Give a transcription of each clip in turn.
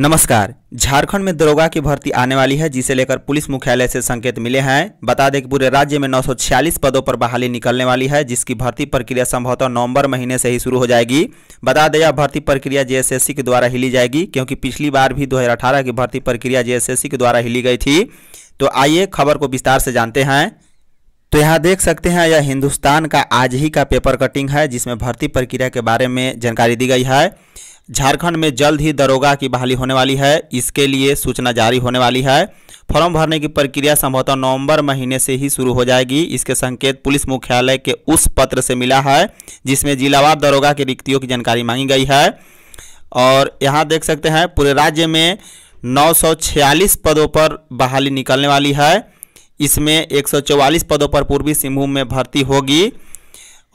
नमस्कार झारखंड में दरोगा की भर्ती आने वाली है जिसे लेकर पुलिस मुख्यालय से संकेत मिले हैं बता दें कि पूरे राज्य में 946 पदों पर बहाली निकलने वाली है जिसकी भर्ती प्रक्रिया संभवतः नवंबर महीने से ही शुरू हो जाएगी बता दें यह भर्ती प्रक्रिया जेएसएससी के द्वारा ही ली जाएगी क्योंकि पिछली बार भी दो की भर्ती प्रक्रिया जेएसएससी के द्वारा ही ली गई थी तो आइए खबर को विस्तार से जानते हैं तो यहाँ देख सकते हैं यह हिंदुस्तान का आज ही का पेपर कटिंग है जिसमें भर्ती प्रक्रिया के बारे में जानकारी दी गई है झारखंड में जल्द ही दरोगा की बहाली होने वाली है इसके लिए सूचना जारी होने वाली है फॉर्म भरने की प्रक्रिया संभवतः नवंबर महीने से ही शुरू हो जाएगी इसके संकेत पुलिस मुख्यालय के उस पत्र से मिला है जिसमें जिलावार दरोगा की रिक्तियों की जानकारी मांगी गई है और यहाँ देख सकते हैं पूरे राज्य में नौ पदों पर बहाली निकलने वाली है इसमें एक पदों पर पूर्वी सिंहभूम में भर्ती होगी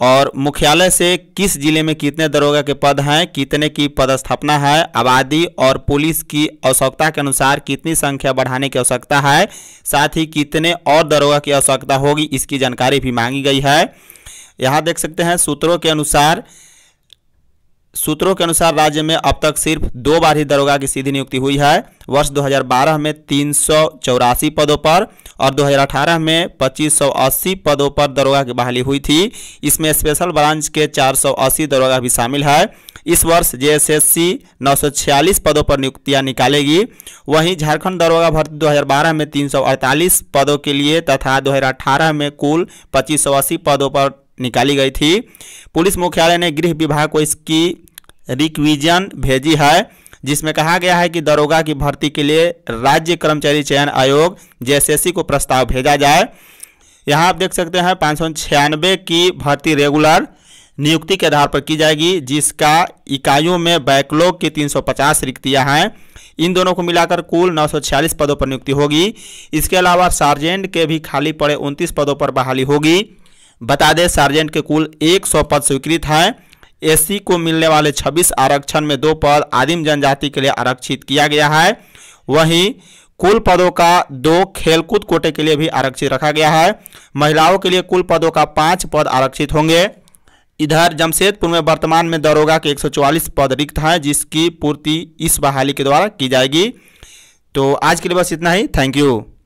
और मुख्यालय से किस जिले में कितने दरोगा के पद हैं कितने की पदस्थापना है आबादी और पुलिस की आवश्यकता के अनुसार कितनी संख्या बढ़ाने की आवश्यकता है साथ ही कितने और दरोगा की आवश्यकता होगी इसकी जानकारी भी मांगी गई है यहाँ देख सकते हैं सूत्रों के अनुसार सूत्रों के अनुसार राज्य में अब तक सिर्फ दो बार ही दरोगा की सीधी नियुक्ति हुई है वर्ष 2012 में तीन पदों पर और 2018 में 2580 पदों पर दरोगा की बहाली हुई थी इसमें स्पेशल ब्रांच के 480 दरोगा भी शामिल है इस वर्ष जे एस एस सौ छियालीस पदों पर नियुक्तियां निकालेगी वहीं झारखंड दरोगा भर्ती 2012 में 348 पदों के लिए तथा 2018 में कुल 2580 पदों पर निकाली गई थी पुलिस मुख्यालय ने गृह विभाग को इसकी रिक्विजन भेजी है जिसमें कहा गया है कि दरोगा की भर्ती के लिए राज्य कर्मचारी चयन आयोग जे को प्रस्ताव भेजा जाए यहाँ आप देख सकते हैं पाँच की भर्ती रेगुलर नियुक्ति के आधार पर की जाएगी जिसका इकाइयों में बैकलॉग की 350 रिक्तियाँ हैं इन दोनों को मिलाकर कुल 946 पदों पर नियुक्ति होगी इसके अलावा सार्जेंट के भी खाली पड़े 29 पदों पर बहाली होगी बता दें सार्जेंट के कुल 100 पद स्वीकृत हैं एससी को मिलने वाले 26 आरक्षण में दो पद आदिम जनजाति के लिए आरक्षित किया गया है वहीं कुल पदों का दो खेलकूद कोटे के लिए भी आरक्षित रखा गया है महिलाओं के लिए कुल पदों का पाँच पद आरक्षित होंगे इधर जमशेदपुर में वर्तमान में दरोगा के 144 पद रिक्त हैं जिसकी पूर्ति इस बहाली के द्वारा की जाएगी तो आज के लिए बस इतना ही थैंक यू